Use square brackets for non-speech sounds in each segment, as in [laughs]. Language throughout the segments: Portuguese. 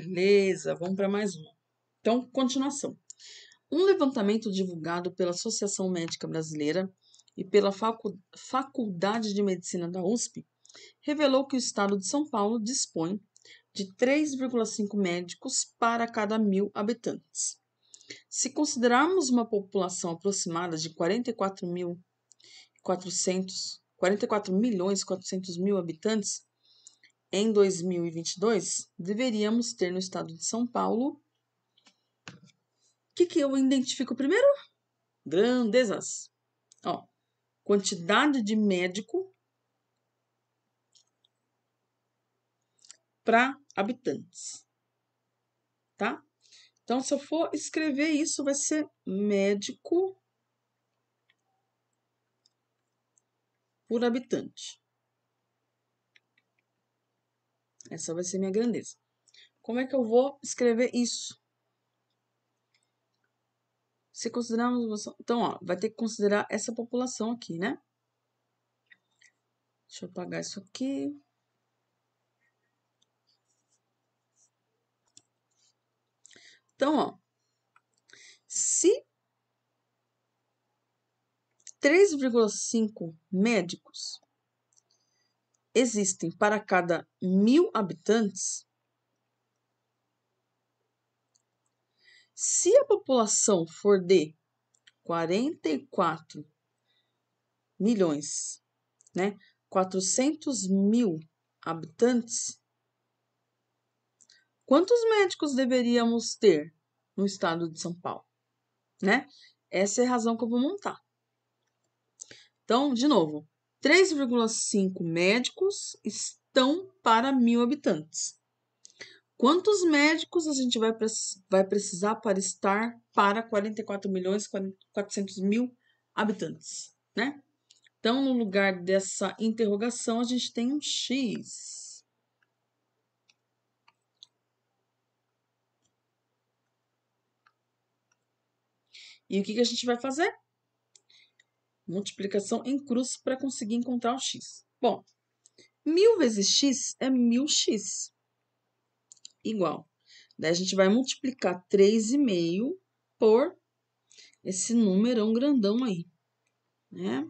Beleza, vamos para mais uma. Então, continuação. Um levantamento divulgado pela Associação Médica Brasileira e pela Faculdade de Medicina da USP revelou que o estado de São Paulo dispõe de 3,5 médicos para cada mil habitantes. Se considerarmos uma população aproximada de 44 400, 44 milhões 400 mil habitantes, em 2022, deveríamos ter no estado de São Paulo. O que, que eu identifico primeiro? Grandezas. Ó, quantidade de médico para habitantes. Tá? Então, se eu for escrever isso, vai ser médico por habitante. Essa vai ser minha grandeza. Como é que eu vou escrever isso? Se considerarmos. Então, ó, vai ter que considerar essa população aqui, né? Deixa eu apagar isso aqui. Então, ó, se 3,5 médicos existem para cada mil habitantes, se a população for de 44 milhões, né, 400 mil habitantes, quantos médicos deveríamos ter no estado de São Paulo, né? Essa é a razão que eu vou montar. Então, de novo, 3,5 médicos estão para mil habitantes. Quantos médicos a gente vai, vai precisar para estar para 44 milhões 400 mil habitantes, né? Então, no lugar dessa interrogação, a gente tem um X. E o que, que a gente vai fazer? multiplicação em cruz para conseguir encontrar o x. Bom, 1000 vezes x é 1000x, igual. Daí a gente vai multiplicar 3,5 por esse numerão grandão aí, né?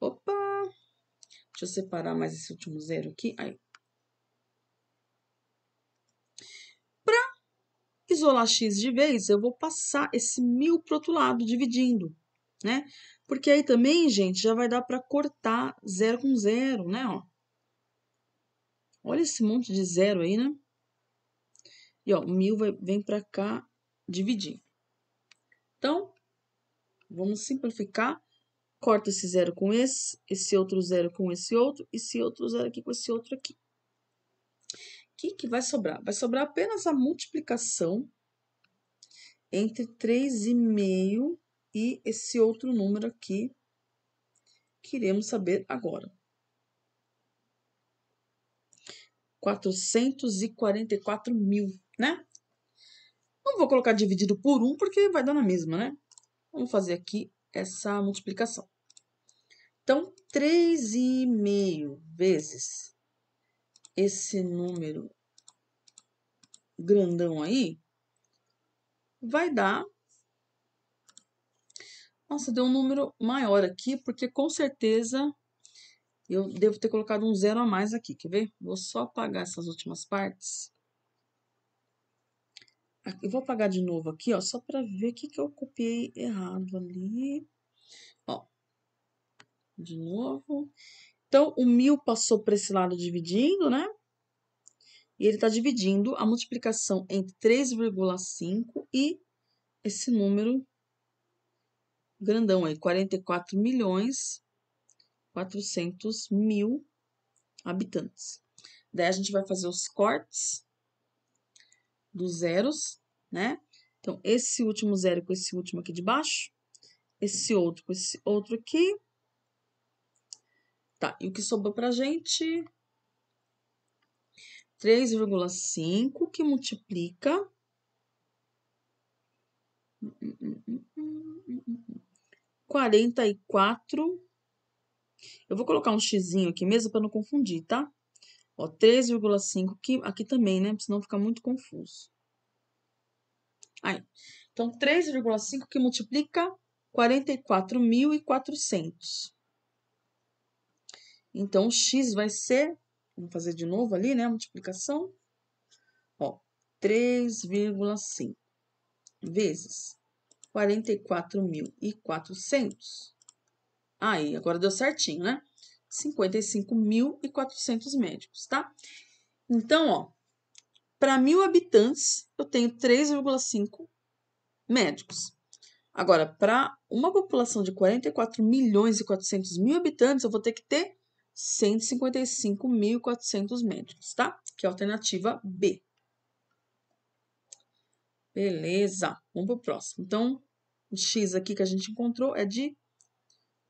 Opa! Deixa eu separar mais esse último zero aqui. Aí. Para isolar x de vez, eu vou passar esse 1000 para o outro lado, dividindo né? Porque aí também, gente, já vai dar para cortar zero com zero, né? Ó. Olha esse monte de zero aí, né? E ó, o mil vai, vem para cá dividir. Então, vamos simplificar. Corta esse zero com esse, esse outro zero com esse outro, esse outro zero aqui com esse outro aqui. O que, que vai sobrar? Vai sobrar apenas a multiplicação entre 3,5 e esse outro número aqui que iremos saber agora. 444 mil, né? Não vou colocar dividido por 1, porque vai dar na mesma, né? Vamos fazer aqui essa multiplicação. Então, 3,5 vezes esse número grandão aí vai dar nossa, deu um número maior aqui, porque com certeza eu devo ter colocado um zero a mais aqui, quer ver? Vou só apagar essas últimas partes. Ah, eu vou apagar de novo aqui, ó, só para ver o que, que eu copiei errado ali. Ó, de novo. Então, o mil passou para esse lado dividindo, né? E ele está dividindo a multiplicação entre 3,5 e esse número grandão aí, 44 milhões 400 mil habitantes. Daí a gente vai fazer os cortes dos zeros, né? Então, esse último zero com esse último aqui de baixo, esse outro com esse outro aqui. Tá, e o que sobrou pra gente? 3,5 que multiplica. Hum, hum, hum, 44. Eu vou colocar um xizinho aqui mesmo para não confundir, tá? Ó, 3,5 aqui, aqui também, né? para senão fica muito confuso. Aí. Então, 3,5 que multiplica 44.400. Então, o x vai ser, vamos fazer de novo ali, né, a multiplicação. Ó, 3,5 vezes 44.400. Aí, agora deu certinho, né? 55.400 médicos, tá? Então, ó, para mil habitantes, eu tenho 3,5 médicos. Agora, para uma população de 44 milhões e 400 mil habitantes, eu vou ter que ter 155.400 médicos, tá? Que é a alternativa B. Beleza, vamos para o próximo. Então, o x aqui que a gente encontrou é de...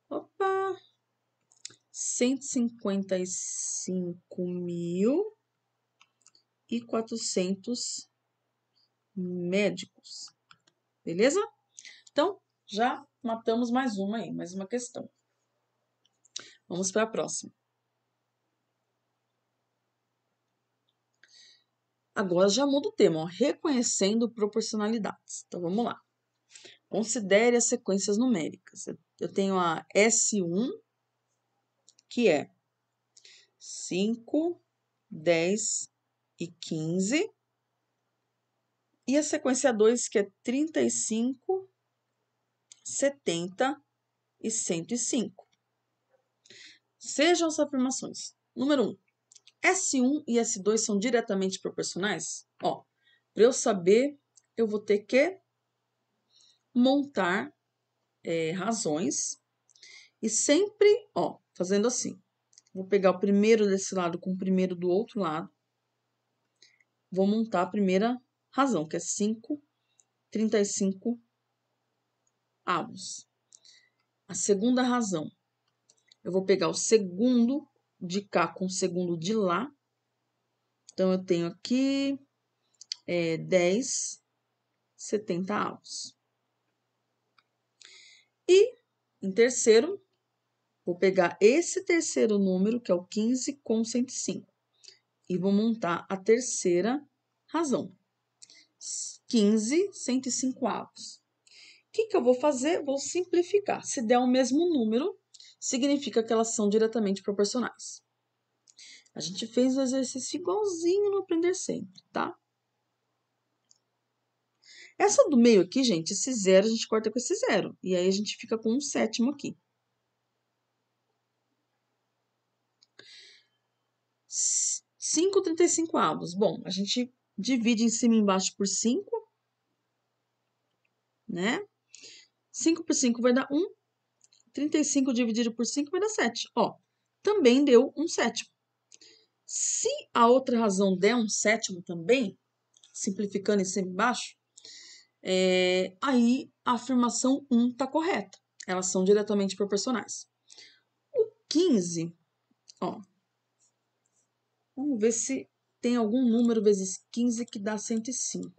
Opa! 155 mil e 400 médicos. Beleza? Então, já matamos mais uma aí, mais uma questão. Vamos para a próxima. Agora já muda o tema, ó, reconhecendo proporcionalidades. Então vamos lá. Considere as sequências numéricas. Eu tenho a S1, que é 5, 10 e 15. E a sequência 2, que é 35, 70 e 105. Sejam as afirmações. Número 1. S1 e S2 são diretamente proporcionais? Ó, para eu saber, eu vou ter que montar é, razões e sempre, ó, fazendo assim. Vou pegar o primeiro desse lado com o primeiro do outro lado. Vou montar a primeira razão, que é 5, 35 avos. A segunda razão, eu vou pegar o segundo de cá com o segundo de lá. Então, eu tenho aqui é, 10, 70 avos. E, em terceiro, vou pegar esse terceiro número, que é o 15, com 105. E vou montar a terceira razão. 15, 105 avos. O que, que eu vou fazer? Vou simplificar. Se der o mesmo número, significa que elas são diretamente proporcionais. A gente fez o exercício igualzinho no Aprender Sempre, tá? Essa do meio aqui, gente, esse zero a gente corta com esse zero. E aí a gente fica com um sétimo aqui. Cinco trinta e cinco avos. Bom, a gente divide em cima e embaixo por cinco, né? Cinco por cinco vai dar um 35 dividido por 5 vai dar 7. Ó, também deu um sétimo. Se a outra razão der um sétimo também, simplificando e sempre baixo, é, aí a afirmação 1 está correta. Elas são diretamente proporcionais. O 15, ó, vamos ver se tem algum número vezes 15 que dá 105.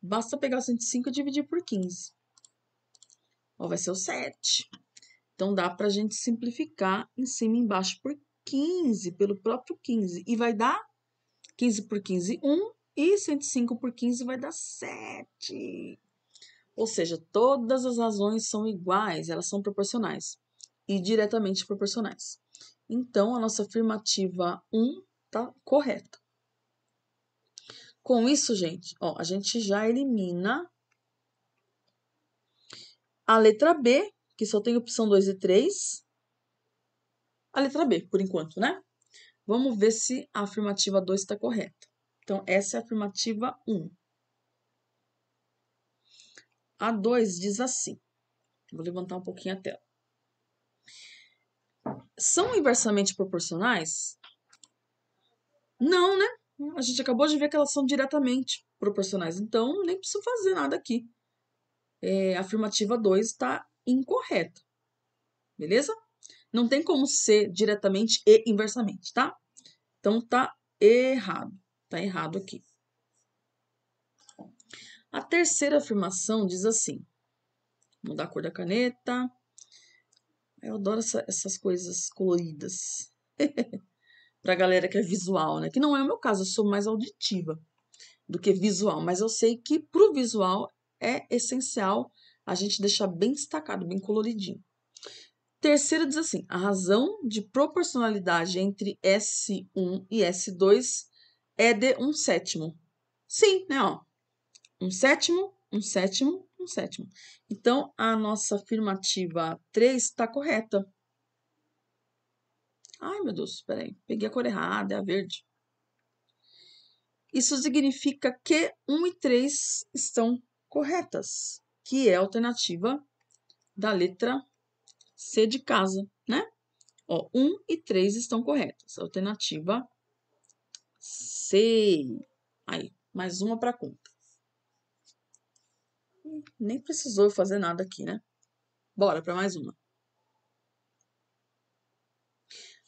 Basta pegar 105 e dividir por 15. Ó, vai ser o 7. Então dá para a gente simplificar em cima e embaixo por 15, pelo próprio 15. E vai dar 15 por 15, 1. E 105 por 15 vai dar 7. Ou seja, todas as razões são iguais, elas são proporcionais e diretamente proporcionais. Então, a nossa afirmativa 1 tá correta. Com isso, gente, ó, a gente já elimina a letra B que só tem opção 2 e 3, a letra B, por enquanto, né? Vamos ver se a afirmativa 2 está correta. Então, essa é a afirmativa 1. A 2 diz assim: vou levantar um pouquinho a tela. São inversamente proporcionais? Não, né? A gente acabou de ver que elas são diretamente proporcionais, então nem preciso fazer nada aqui. É, a afirmativa 2 está incorreta. Beleza? Não tem como ser diretamente e inversamente, tá? Então tá errado. Tá errado aqui. A terceira afirmação diz assim: mudar a cor da caneta. Eu adoro essa, essas coisas coloridas. [laughs] pra galera que é visual, né? Que não é o meu caso, eu sou mais auditiva do que visual, mas eu sei que pro visual é essencial a gente deixa bem destacado, bem coloridinho. Terceiro diz assim: a razão de proporcionalidade entre S1 e S2 é de um sétimo. Sim, né? Ó, um sétimo, um sétimo, um sétimo. Então, a nossa afirmativa 3 está correta. Ai, meu Deus, peraí, peguei a cor errada, é a verde. Isso significa que 1 e 3 estão corretas que é a alternativa da letra C de casa, né? Ó, 1 um e 3 estão corretas. Alternativa C. Aí, mais uma para conta. Nem precisou fazer nada aqui, né? Bora para mais uma.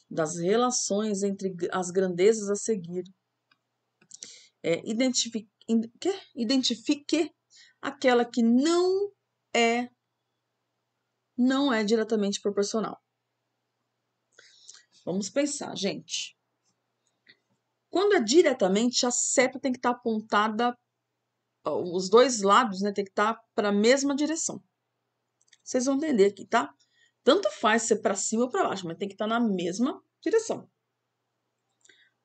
Das relações entre as grandezas a seguir. É, identifique, in, Identifique aquela que não é não é diretamente proporcional. Vamos pensar, gente. Quando é diretamente, a seta tem que estar tá apontada, os dois lados né, tem que estar tá para a mesma direção. Vocês vão entender aqui, tá? Tanto faz ser é para cima ou para baixo, mas tem que estar tá na mesma direção.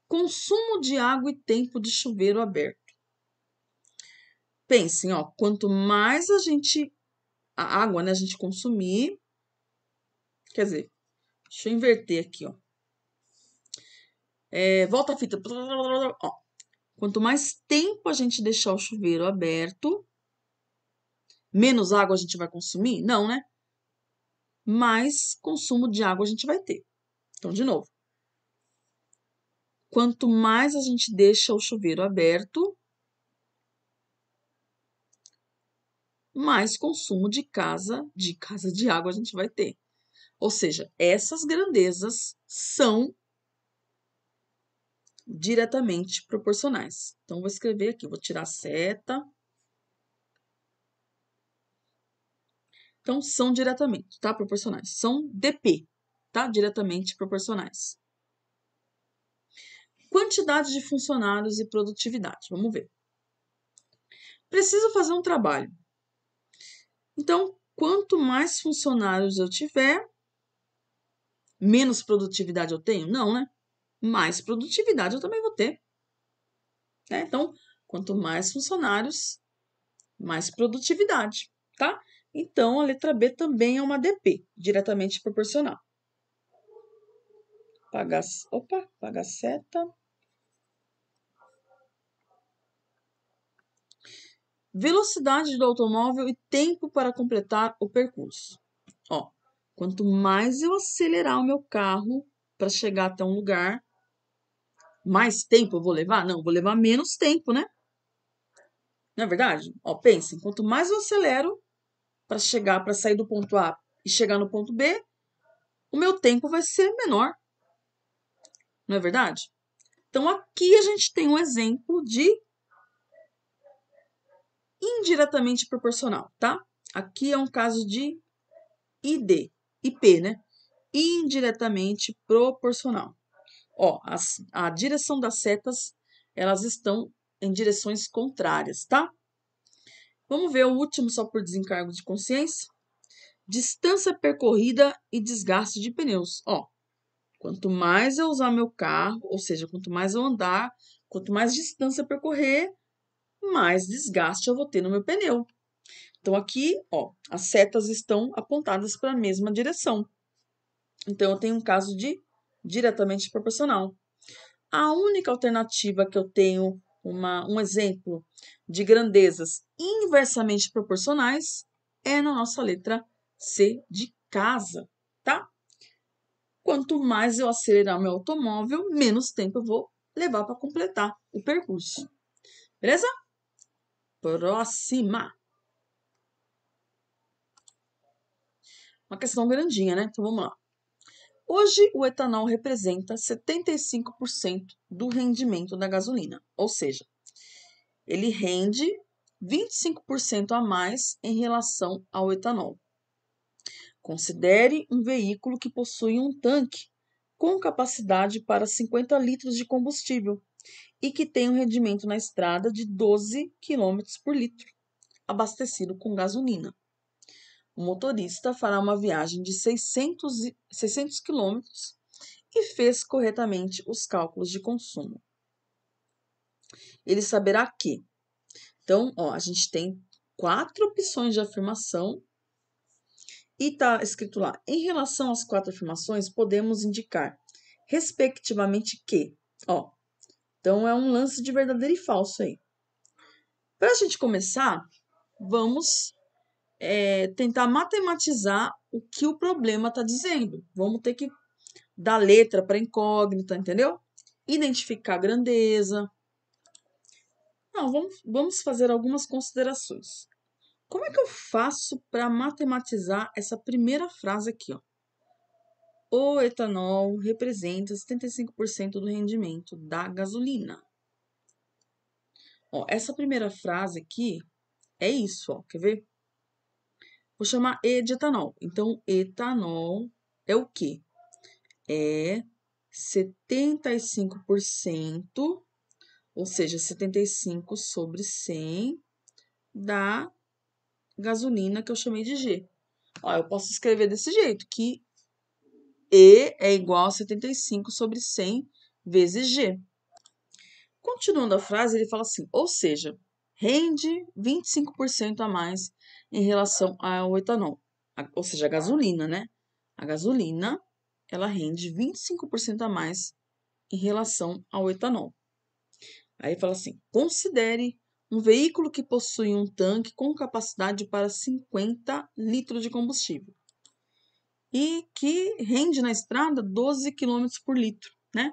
Consumo de água e tempo de chuveiro aberto pensem, ó, quanto mais a gente a água, né, a gente consumir, quer dizer, deixa eu inverter aqui, ó. É, volta a fita. Ó, quanto mais tempo a gente deixar o chuveiro aberto, menos água a gente vai consumir? Não, né? Mais consumo de água a gente vai ter. Então, de novo. Quanto mais a gente deixa o chuveiro aberto, mais consumo de casa, de casa de água a gente vai ter. Ou seja, essas grandezas são diretamente proporcionais. Então, vou escrever aqui, vou tirar a seta. Então, são diretamente, tá? Proporcionais. São DP, tá? Diretamente proporcionais. Quantidade de funcionários e produtividade. Vamos ver. Preciso fazer um trabalho então, quanto mais funcionários eu tiver, menos produtividade eu tenho? Não, né? Mais produtividade eu também vou ter. Né? Então, quanto mais funcionários, mais produtividade, tá? Então, a letra B também é uma DP, diretamente proporcional. Pagar, opa, pagar seta. velocidade do automóvel e tempo para completar o percurso. Ó, quanto mais eu acelerar o meu carro para chegar até um lugar, mais tempo eu vou levar? Não, vou levar menos tempo, né? Não é verdade? Ó, pensem, quanto mais eu acelero para chegar, para sair do ponto A e chegar no ponto B, o meu tempo vai ser menor. Não é verdade? Então, aqui a gente tem um exemplo de indiretamente proporcional, tá? Aqui é um caso de ID, IP, né? Indiretamente proporcional. Ó, as, a direção das setas, elas estão em direções contrárias, tá? Vamos ver o último só por desencargo de consciência. Distância percorrida e desgaste de pneus. Ó, quanto mais eu usar meu carro, ou seja, quanto mais eu andar, quanto mais distância percorrer, mais desgaste eu vou ter no meu pneu. Então, aqui, ó, as setas estão apontadas para a mesma direção. Então, eu tenho um caso de diretamente proporcional. A única alternativa que eu tenho, uma, um exemplo de grandezas inversamente proporcionais, é na nossa letra C de casa, tá? Quanto mais eu acelerar meu automóvel, menos tempo eu vou levar para completar o percurso. Beleza? Próxima. Uma questão grandinha, né? Então vamos lá. Hoje, o etanol representa 75% do rendimento da gasolina, ou seja, ele rende 25% a mais em relação ao etanol. Considere um veículo que possui um tanque com capacidade para 50 litros de combustível e que tem um rendimento na estrada de 12 km por litro, abastecido com gasolina. O motorista fará uma viagem de 600, km e fez corretamente os cálculos de consumo. Ele saberá que. Então, ó, a gente tem quatro opções de afirmação e está escrito lá: em relação às quatro afirmações, podemos indicar, respectivamente, que. Ó, então é um lance de verdadeiro e falso aí. Para a gente começar, vamos é, tentar matematizar o que o problema está dizendo. Vamos ter que dar letra para incógnita, entendeu? Identificar a grandeza. Não, vamos, vamos fazer algumas considerações. Como é que eu faço para matematizar essa primeira frase aqui? Ó? O etanol representa 75% do rendimento da gasolina. Ó, essa primeira frase aqui é isso, ó, quer ver? Vou chamar E de etanol. Então, etanol é o quê? É 75%, ou seja, 75 sobre 100 da gasolina que eu chamei de G. Ó, eu posso escrever desse jeito, que e é igual a 75 sobre 100 vezes G. Continuando a frase, ele fala assim: ou seja, rende 25% a mais em relação ao etanol, ou seja, a gasolina, né? A gasolina, ela rende 25% a mais em relação ao etanol. Aí fala assim: considere um veículo que possui um tanque com capacidade para 50 litros de combustível e que rende na estrada 12 km por litro, né?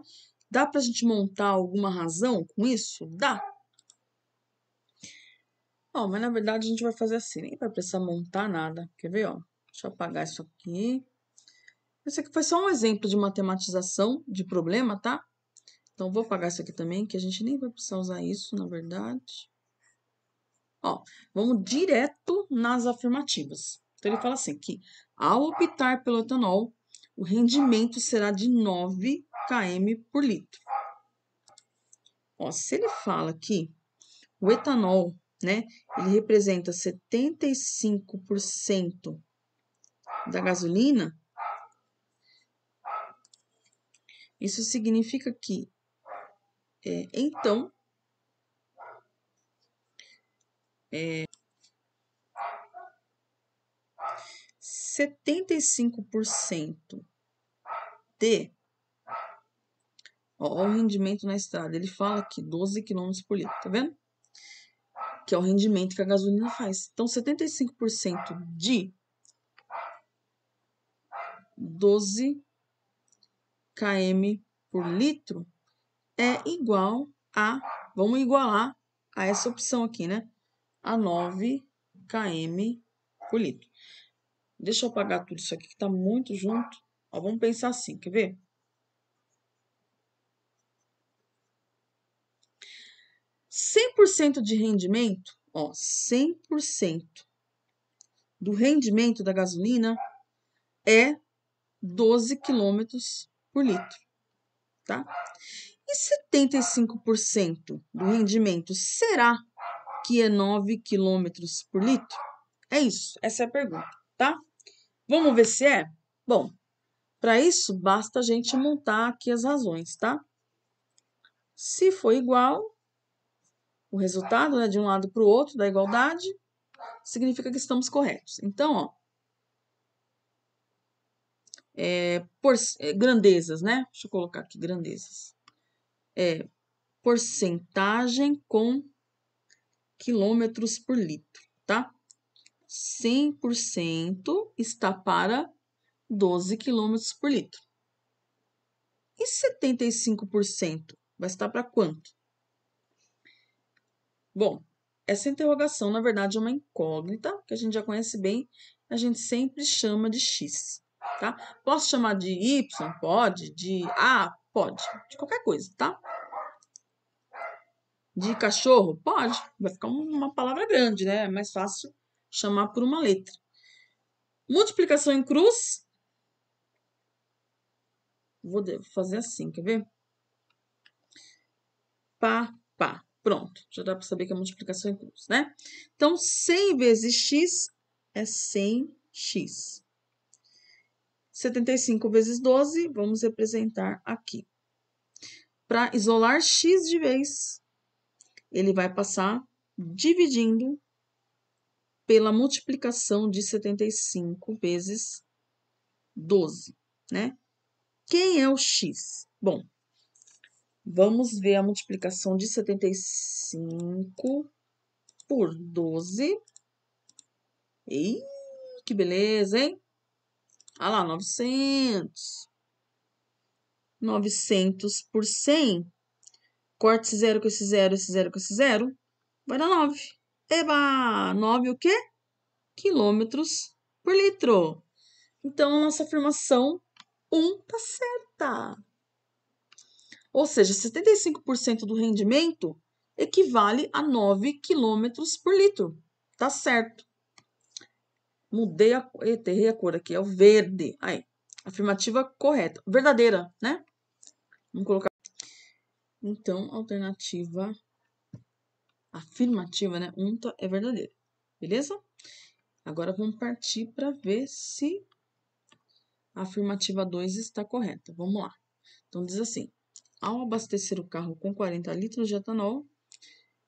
Dá para a gente montar alguma razão com isso? Dá. Ó, mas na verdade a gente vai fazer assim, nem vai precisar montar nada. Quer ver, ó? Deixa eu apagar isso aqui. Esse aqui foi só um exemplo de matematização de problema, tá? Então, vou apagar isso aqui também, que a gente nem vai precisar usar isso, na verdade. Ó, vamos direto nas afirmativas. Então, ele fala assim, que ao optar pelo etanol, o rendimento será de 9 km por litro. Ó, se ele fala que o etanol, né, ele representa 75% da gasolina, isso significa que, é, então, é, 75% de. Ó, o rendimento na estrada. Ele fala aqui 12 km por litro, tá vendo? Que é o rendimento que a gasolina faz. Então, 75% de 12 km por litro é igual a. Vamos igualar a essa opção aqui, né? A 9 km por litro. Deixa eu apagar tudo isso aqui que está muito junto. Ó, vamos pensar assim, quer ver? Cem por cento de rendimento, ó, cem por cento do rendimento da gasolina é 12 quilômetros por litro, tá? E 75% do rendimento será que é 9 quilômetros por litro? É isso, essa é a pergunta tá? Vamos ver se é? Bom, para isso basta a gente montar aqui as razões, tá? Se for igual, o resultado né, de um lado para o outro da igualdade, significa que estamos corretos. Então, ó, é, por, é, grandezas, né? Deixa eu colocar aqui grandezas. É, porcentagem com quilômetros por litro, tá? 100% está para 12 km por litro. E 75% vai estar para quanto? Bom, essa interrogação, na verdade, é uma incógnita, que a gente já conhece bem, a gente sempre chama de X, tá? Posso chamar de Y? Pode. De A? Pode. De qualquer coisa, tá? De cachorro? Pode. Vai ficar uma palavra grande, né? É mais fácil chamar por uma letra. Multiplicação em cruz. Vou fazer assim, quer ver? Pá, pá. Pronto, já dá para saber que é multiplicação em cruz, né? Então, 100 vezes x é 100x. 75 vezes 12, vamos representar aqui. Para isolar x de vez, ele vai passar dividindo pela multiplicação de 75 vezes 12, né? Quem é o x? Bom, vamos ver a multiplicação de 75 por 12. Ih, que beleza, hein? Olha lá, 900. 900 por 100. Corte esse zero com esse zero, esse zero com esse zero. Vai dar 9 eba, 9 o quê? Quilômetros por litro. Então, a nossa afirmação 1 um está certa. Ou seja, 75% do rendimento equivale a 9 quilômetros por litro. Tá certo. Mudei a, errei a cor aqui, é o verde. Aí, afirmativa correta, verdadeira, né? Vamos colocar. Então, alternativa afirmativa, né? Unta é verdadeira. Beleza? Agora vamos partir para ver se a afirmativa 2 está correta. Vamos lá. Então diz assim: ao abastecer o carro com 40 litros de etanol,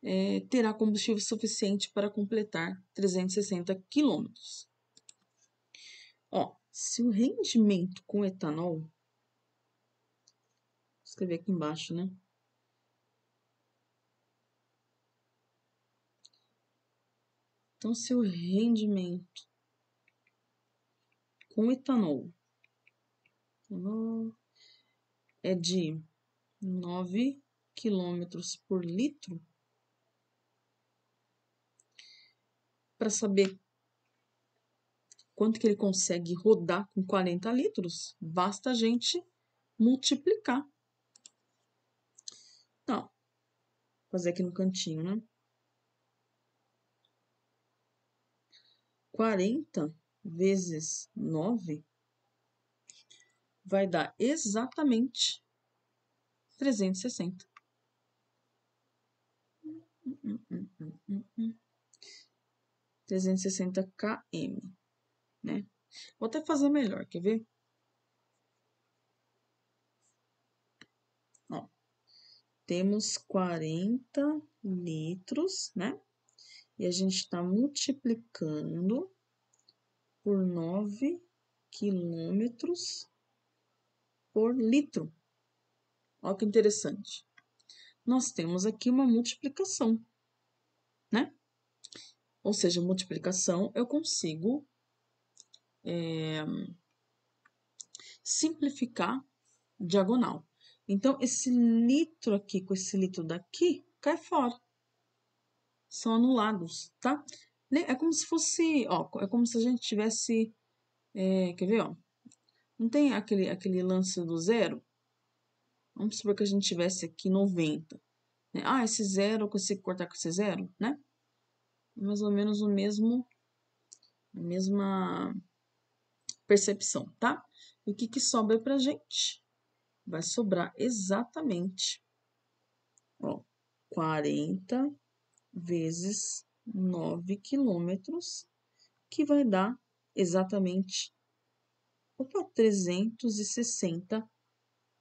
é, terá combustível suficiente para completar 360 quilômetros. Ó, se o rendimento com etanol, vou escrever aqui embaixo, né? Então, seu rendimento com etanol é de 9 km por litro. Para saber quanto que ele consegue rodar com 40 litros, basta a gente multiplicar. Então, fazer aqui no cantinho, né? 40 vezes 9 vai dar exatamente 360. Hum, hum, hum, 360 km, né? Vou até fazer melhor, quer ver? Ó, temos 40 litros, né? E a gente está multiplicando por 9 quilômetros por litro. Olha que interessante. Nós temos aqui uma multiplicação, né? Ou seja, multiplicação eu consigo é, simplificar diagonal. Então, esse litro aqui com esse litro daqui cai fora são anulados, tá? É como se fosse, ó, é como se a gente tivesse, é, quer ver, ó, não tem aquele, aquele lance do zero? Vamos supor que a gente tivesse aqui 90. Né? Ah, esse zero eu consigo cortar com esse zero, né? Mais ou menos o mesmo, a mesma percepção, tá? E o que, que sobra pra gente? Vai sobrar exatamente, ó, 40 vezes 9 quilômetros, que vai dar exatamente opa, 360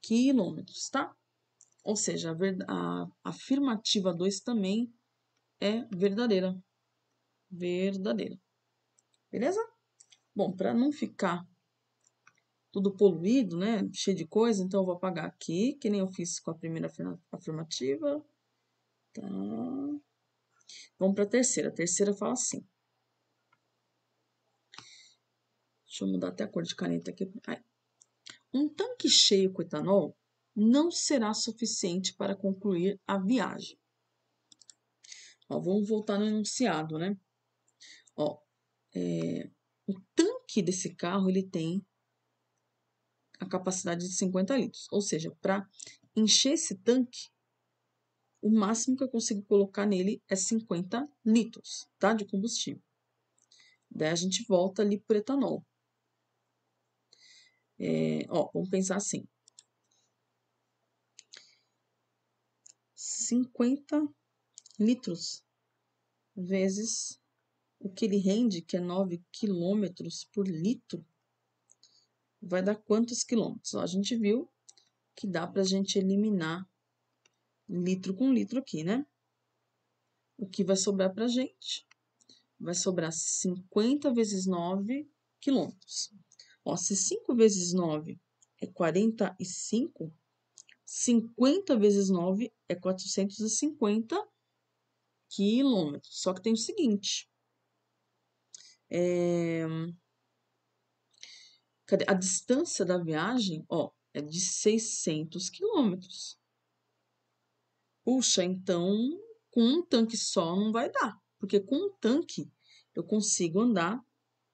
quilômetros, tá? Ou seja, a, a afirmativa 2 também é verdadeira. Verdadeira. Beleza? Bom, para não ficar tudo poluído, né? Cheio de coisa, então eu vou apagar aqui, que nem eu fiz com a primeira afirmativa. Tá. Vamos para a terceira. A terceira fala assim. Deixa eu mudar até a cor de caneta aqui. Ai. Um tanque cheio com etanol não será suficiente para concluir a viagem. Ó, vamos voltar no enunciado, né? Ó, é, o tanque desse carro ele tem a capacidade de 50 litros, ou seja, para encher esse tanque o máximo que eu consigo colocar nele é 50 litros tá, de combustível. Daí a gente volta ali para o etanol. É, ó, vamos pensar assim. 50 litros vezes o que ele rende, que é 9 quilômetros por litro, vai dar quantos quilômetros? Ó, a gente viu que dá para a gente eliminar litro com litro aqui, né? O que vai sobrar para gente? Vai sobrar 50 vezes 9 quilômetros. Ó, se 5 vezes 9 é 45, 50 vezes 9 é 450 quilômetros. Só que tem o seguinte. É... A distância da viagem, ó, é de 600 quilômetros puxa, então com um tanque só não vai dar, porque com um tanque eu consigo andar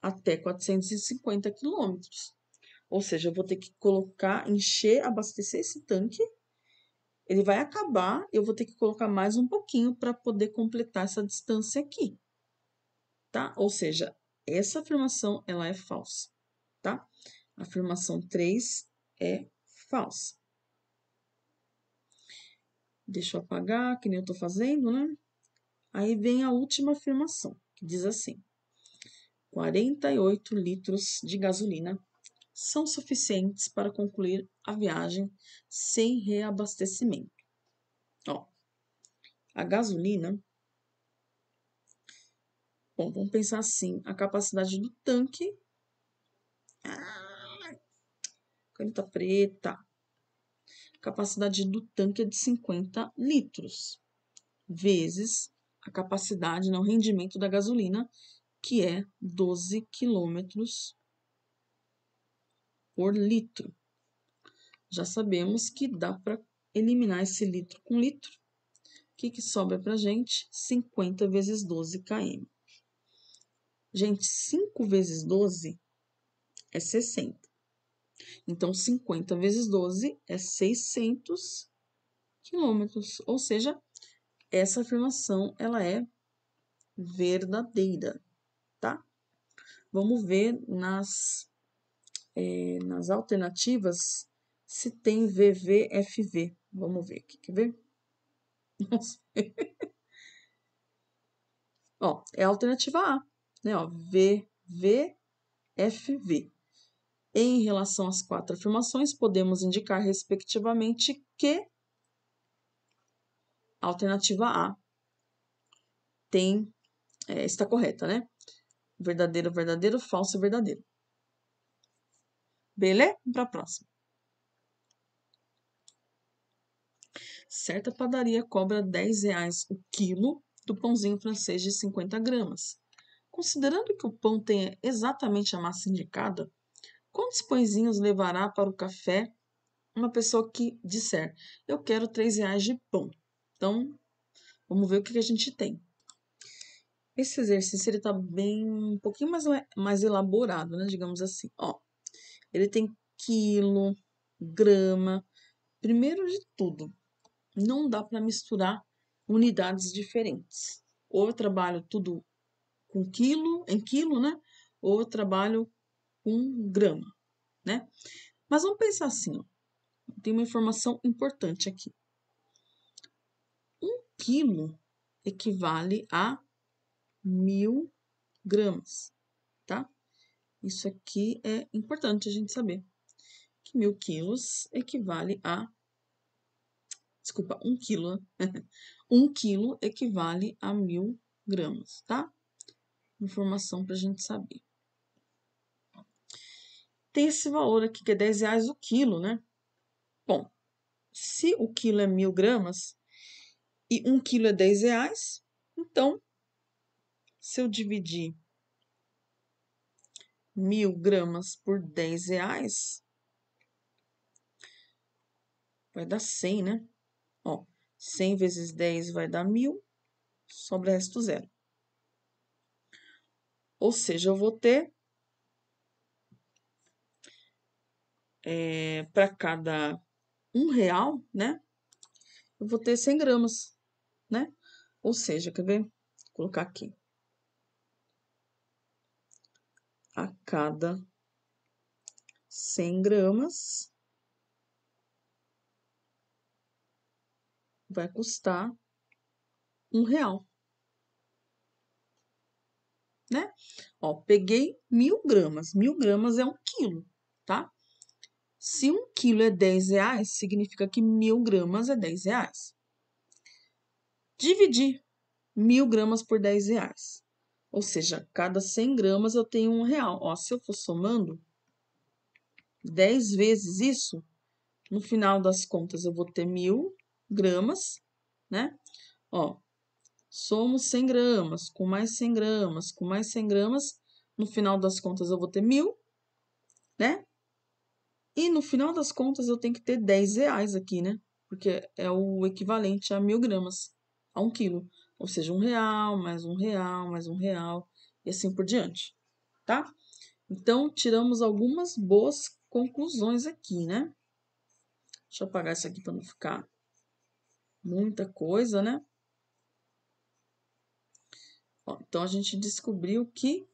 até 450 quilômetros. Ou seja, eu vou ter que colocar, encher, abastecer esse tanque. Ele vai acabar, eu vou ter que colocar mais um pouquinho para poder completar essa distância aqui. Tá? Ou seja, essa afirmação ela é falsa, tá? A afirmação 3 é falsa. Deixa eu apagar, que nem eu estou fazendo, né? Aí vem a última afirmação, que diz assim: 48 litros de gasolina são suficientes para concluir a viagem sem reabastecimento. Ó, a gasolina. Bom, vamos pensar assim: a capacidade do tanque. Ah, caneta tá preta capacidade do tanque é de 50 litros, vezes a capacidade, né, o rendimento da gasolina, que é 12 quilômetros por litro. Já sabemos que dá para eliminar esse litro com litro. O que, que sobra para gente? 50 vezes 12 km. Gente, 5 vezes 12 é 60. Então, 50 vezes 12 é 600 quilômetros, ou seja, essa afirmação ela é verdadeira, tá? Vamos ver nas, é, nas alternativas se tem VVFV. Vamos ver aqui, quer ver? Nossa. [laughs] Ó, é a alternativa A, né? Ó, VVFV. Em relação às quatro afirmações, podemos indicar respectivamente que a alternativa A tem é, está correta, né? Verdadeiro, verdadeiro, falso, verdadeiro. Beleza? Para a próxima. Certa padaria cobra 10 reais o quilo do pãozinho francês de 50 gramas. Considerando que o pão tenha exatamente a massa indicada, Quantos pãezinhos levará para o café uma pessoa que disser, eu quero três reais de pão? Então, vamos ver o que a gente tem. Esse exercício ele está bem um pouquinho mais, mais elaborado, né? Digamos assim. Ó, ele tem quilo, grama. Primeiro de tudo, não dá para misturar unidades diferentes. Ou eu trabalho tudo com quilo, em quilo, né? Ou eu trabalho um grama, né? Mas vamos pensar assim, ó. tem uma informação importante aqui. Um quilo equivale a mil gramas, tá? Isso aqui é importante a gente saber. Que mil quilos equivale a. Desculpa, um quilo, [laughs] um quilo equivale a mil gramas, tá? Informação para a gente saber tem esse valor aqui, que é 10 reais o quilo, né? Bom, se o quilo é mil gramas e um quilo é 10 reais, então, se eu dividir mil gramas por 10 reais, vai dar 100, né? Ó, 100 vezes 10 vai dar mil, sobra o resto zero. Ou seja, eu vou ter é, eh, para cada um real, né? Eu vou ter 100 gramas, né? Ou seja, quer ver? Vou colocar aqui. A cada 100 gramas vai custar um real. Né? Ó, peguei mil gramas. Mil gramas é um quilo, tá? Se um quilo é 10 reais, significa que mil gramas é 10 reais. Dividir mil gramas por 10 reais. Ou seja, cada 100 gramas eu tenho um real. Ó, se eu for somando 10 vezes isso, no final das contas eu vou ter mil gramas, né? Ó, somo 100 gramas, com mais 100 gramas, com mais 100 gramas, no final das contas eu vou ter mil, né? E no final das contas eu tenho que ter 10 reais aqui, né? Porque é o equivalente a mil gramas, a um quilo. Ou seja, um real, mais um real, mais um real, e assim por diante, tá? Então, tiramos algumas boas conclusões aqui, né? Deixa eu apagar isso aqui para não ficar muita coisa, né? Ó, então, a gente descobriu que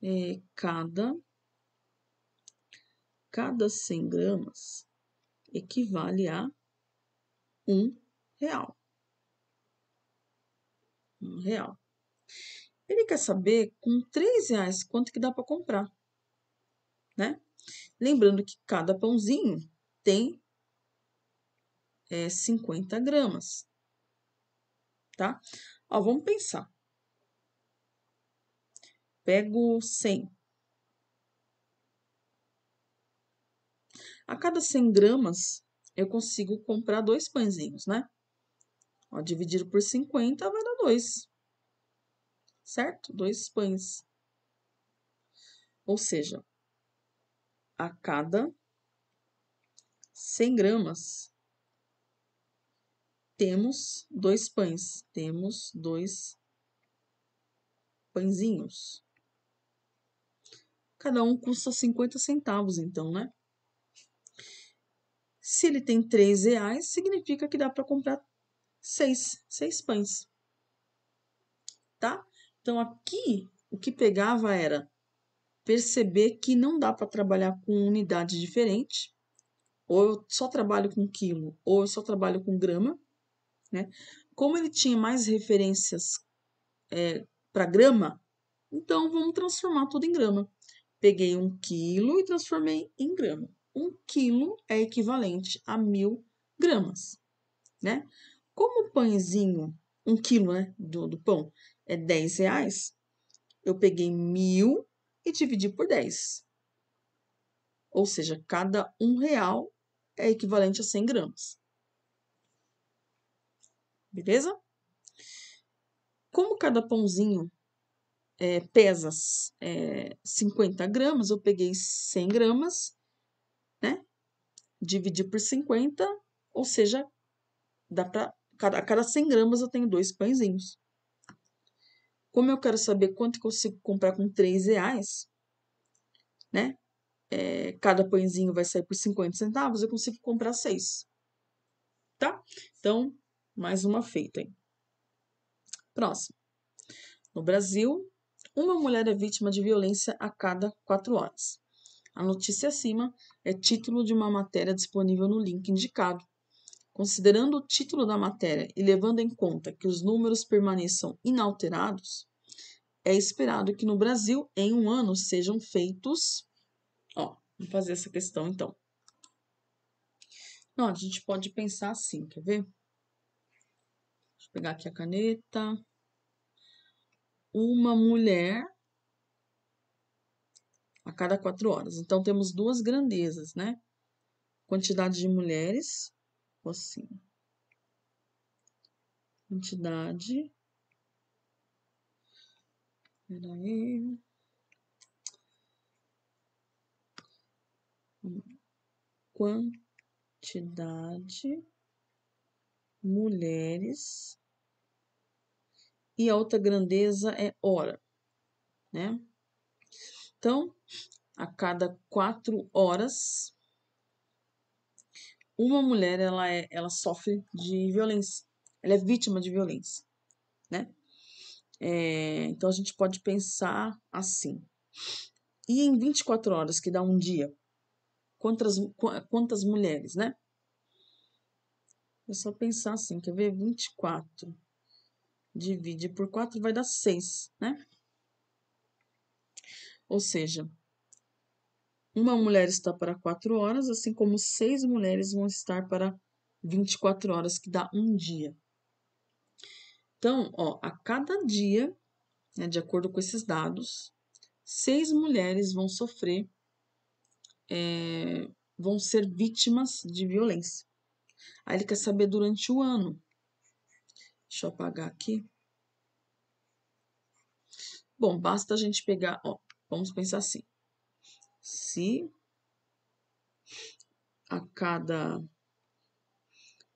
é, cada cada 100 gramas equivale a um real. Um real. Ele quer saber com três reais quanto que dá para comprar, né? Lembrando que cada pãozinho tem é, 50 gramas, tá? Ó, vamos pensar. Pego 100 A cada 100 gramas, eu consigo comprar dois pãezinhos, né? Ó, dividido por 50 vai dar dois. Certo? Dois pães. Ou seja, a cada 100 gramas, temos dois pães. Temos dois pãezinhos. Cada um custa 50 centavos, então, né? Se ele tem 3 reais, significa que dá para comprar 6, seis pães. Tá? Então aqui o que pegava era perceber que não dá para trabalhar com unidade diferente, ou eu só trabalho com quilo, ou eu só trabalho com grama, né? Como ele tinha mais referências é, para grama, então vamos transformar tudo em grama. Peguei um quilo e transformei em grama. 1 quilo é equivalente a mil gramas, né? Como o pãezinho, 1 quilo né, do, do pão, é 10 reais, eu peguei mil e dividi por 10. Ou seja, cada um real é equivalente a 100 gramas. Beleza? Como cada pãozinho é, pesa é, eh, 50 gramas, eu peguei 100 gramas dividir por 50, ou seja, dá para a cada 100 gramas eu tenho dois pãezinhos. Como eu quero saber quanto eu consigo comprar com 3 reais, né? É, cada pãezinho vai sair por 50 centavos, eu consigo comprar 6. Tá? Então, mais uma feita aí. Próximo. No Brasil, uma mulher é vítima de violência a cada 4 horas. A notícia acima é título de uma matéria disponível no link indicado. Considerando o título da matéria e levando em conta que os números permaneçam inalterados, é esperado que no Brasil, em um ano, sejam feitos. Ó, vou fazer essa questão então. Não, a gente pode pensar assim, quer ver? Deixa eu pegar aqui a caneta. Uma mulher a cada quatro horas. Então, temos duas grandezas, né? Quantidade de mulheres, assim. Quantidade. Peraí. Quantidade mulheres e a outra grandeza é hora, né? Então, a cada quatro horas, uma mulher ela, é, ela sofre de violência, ela é vítima de violência, né? É, então a gente pode pensar assim. E em 24 horas, que dá um dia, quantas, quantas mulheres, né? É só pensar assim, quer ver? 24 divide por 4 vai dar 6, né? Ou seja, uma mulher está para 4 horas, assim como seis mulheres vão estar para 24 horas, que dá um dia. Então, ó, a cada dia, né, de acordo com esses dados, seis mulheres vão sofrer, é, vão ser vítimas de violência. Aí ele quer saber durante o ano. Deixa eu apagar aqui. Bom, basta a gente pegar, ó, Vamos pensar assim. Se a cada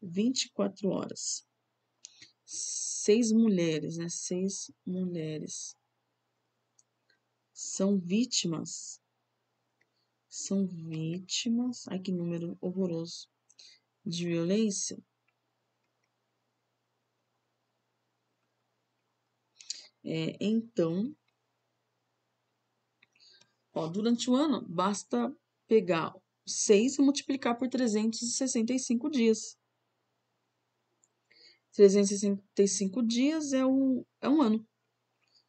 24 horas, seis mulheres, né? Seis mulheres são vítimas. São vítimas. Ai, que número horroroso. De violência. É, então, Ó, durante o ano, basta pegar 6 e multiplicar por 365 dias. 365 dias é um, é um ano.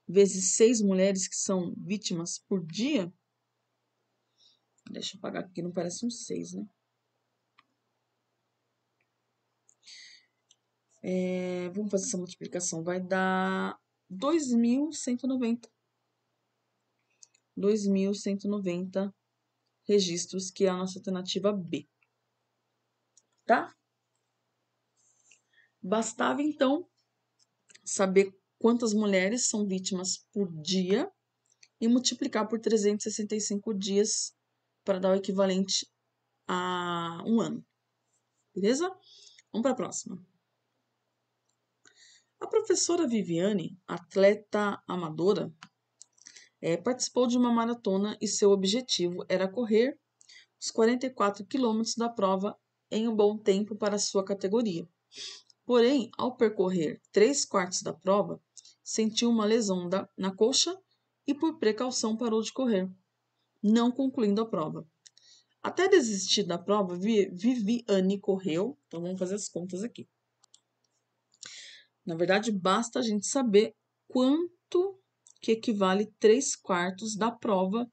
Vezes 6 mulheres que são vítimas por dia. Deixa eu apagar aqui, não parece um 6, né? É, vamos fazer essa multiplicação. Vai dar 2.190. 2.190 registros, que é a nossa alternativa B. Tá? Bastava então saber quantas mulheres são vítimas por dia e multiplicar por 365 dias para dar o equivalente a um ano. Beleza? Vamos para a próxima. A professora Viviane, atleta amadora, é, participou de uma maratona e seu objetivo era correr os 44 quilômetros da prova em um bom tempo para sua categoria. Porém, ao percorrer três quartos da prova, sentiu uma lesão da, na coxa e, por precaução, parou de correr, não concluindo a prova. Até desistir da prova, Viviane correu. Então, vamos fazer as contas aqui. Na verdade, basta a gente saber quanto que equivale 3 quartos da prova,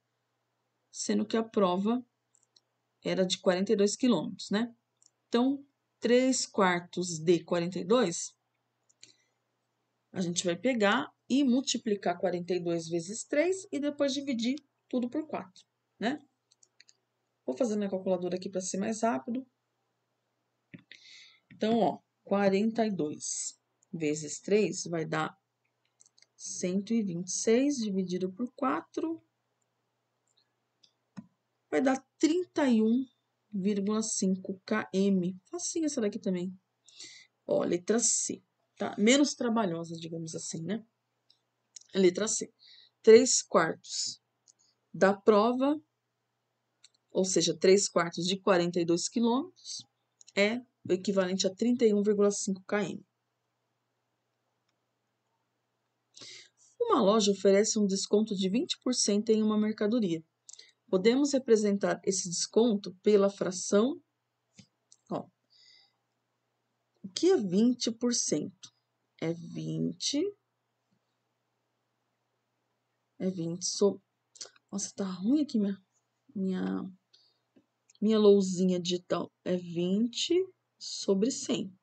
sendo que a prova era de 42 quilômetros, né? Então, 3 quartos de 42, a gente vai pegar e multiplicar 42 vezes 3 e depois dividir tudo por 4, né? Vou fazer minha calculadora aqui para ser mais rápido. Então, ó, 42 vezes 3 vai dar 126 dividido por 4 vai dar 31,5 km. Facinha essa daqui também. Ó, letra C, tá? Menos trabalhosa, digamos assim, né? Letra C. 3 quartos da prova, ou seja, 3 quartos de 42 quilômetros, é o equivalente a 31,5 km. Uma loja oferece um desconto de 20% em uma mercadoria. Podemos representar esse desconto pela fração. Ó, o que é 20%? É 20. É 20 sobre. Nossa, tá ruim aqui minha, minha, minha lousinha digital. É 20 sobre 100.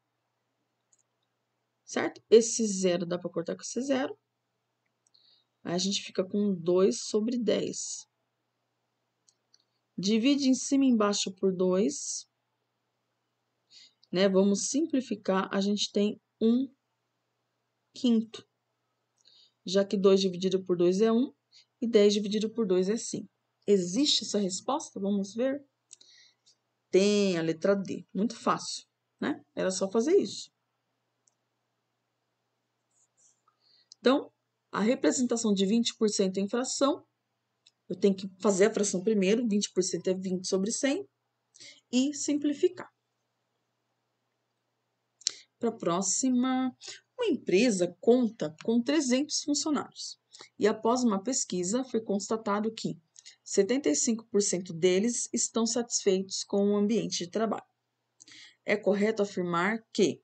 Certo? Esse zero dá para cortar com esse zero. Aí a gente fica com 2 sobre 10. Divide em cima e embaixo por 2. Né? Vamos simplificar, a gente tem 1 um quinto. Já que 2 dividido por 2 é 1 um, e 10 dividido por 2 é 5. Existe essa resposta? Vamos ver. Tem a letra D. Muito fácil, né? Era só fazer isso. Então, a representação de 20% em fração, eu tenho que fazer a fração primeiro, 20% é 20 sobre 100, e simplificar. Para a próxima, uma empresa conta com 300 funcionários e após uma pesquisa foi constatado que 75% deles estão satisfeitos com o ambiente de trabalho. É correto afirmar que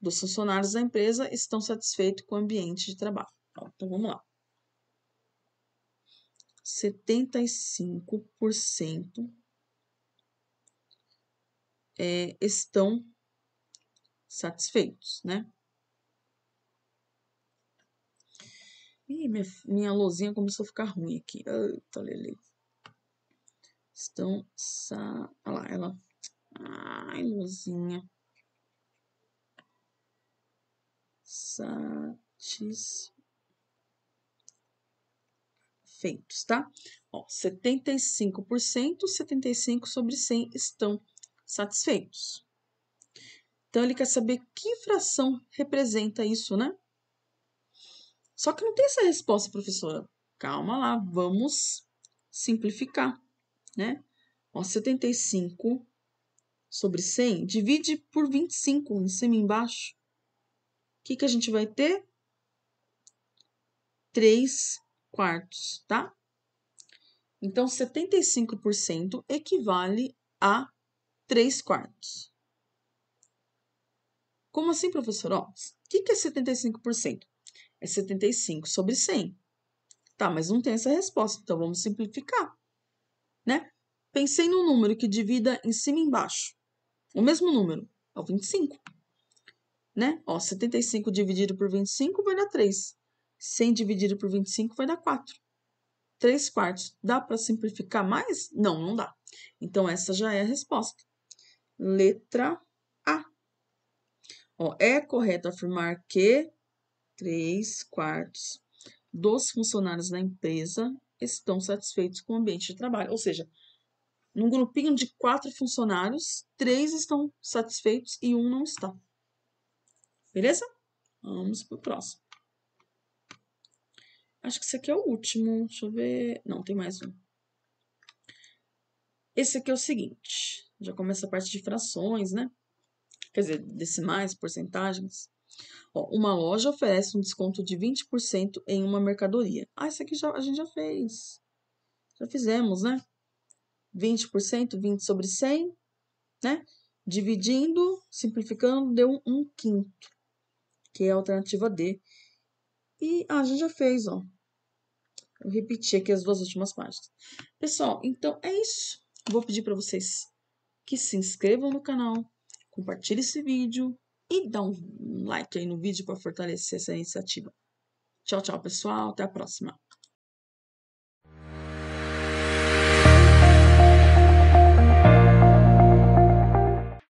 dos funcionários da empresa estão satisfeitos com o ambiente de trabalho. Então vamos lá. 75% é, estão satisfeitos, né? Ih, minha, minha luzinha começou a ficar ruim aqui. Eita, lele. Estão sa... Olha lá, ela... Ai, luzinha. Satisfeitos feitos, tá? Ó, 75%, 75 sobre 100 estão satisfeitos. Então, ele quer saber que fração representa isso, né? Só que não tem essa resposta, professora. Calma lá, vamos simplificar, né? Ó, 75 sobre 100, divide por 25 em cima e embaixo. O que, que a gente vai ter? 3 quartos, tá? Então, 75% equivale a 3 quartos. Como assim, professor? Ó, o que, que é 75%? É 75 sobre 100. Tá, mas não tem essa resposta, então vamos simplificar, né? Pensei num número que divida em cima e embaixo. O mesmo número, é o 25, né? Ó, 75 dividido por 25 vai dar 3. 100 dividido por 25 vai dar 4. 3 quartos. Dá para simplificar mais? Não, não dá. Então, essa já é a resposta. Letra A. Ó, é correto afirmar que 3 quartos dos funcionários da empresa estão satisfeitos com o ambiente de trabalho. Ou seja, num grupinho de 4 funcionários, 3 estão satisfeitos e um não está. Beleza? Vamos para o próximo. Acho que esse aqui é o último. Deixa eu ver. Não, tem mais um. Esse aqui é o seguinte. Já começa a parte de frações, né? Quer dizer, decimais, porcentagens. Ó, uma loja oferece um desconto de 20% em uma mercadoria. Ah, esse aqui já, a gente já fez. Já fizemos, né? 20%, 20 sobre 100, né? Dividindo, simplificando, deu um quinto, que é a alternativa D. E ah, a gente já fez, ó. Eu repeti aqui as duas últimas páginas. Pessoal, então é isso. Vou pedir para vocês que se inscrevam no canal, compartilhem esse vídeo e dá um like aí no vídeo para fortalecer essa iniciativa. Tchau, tchau, pessoal. Até a próxima.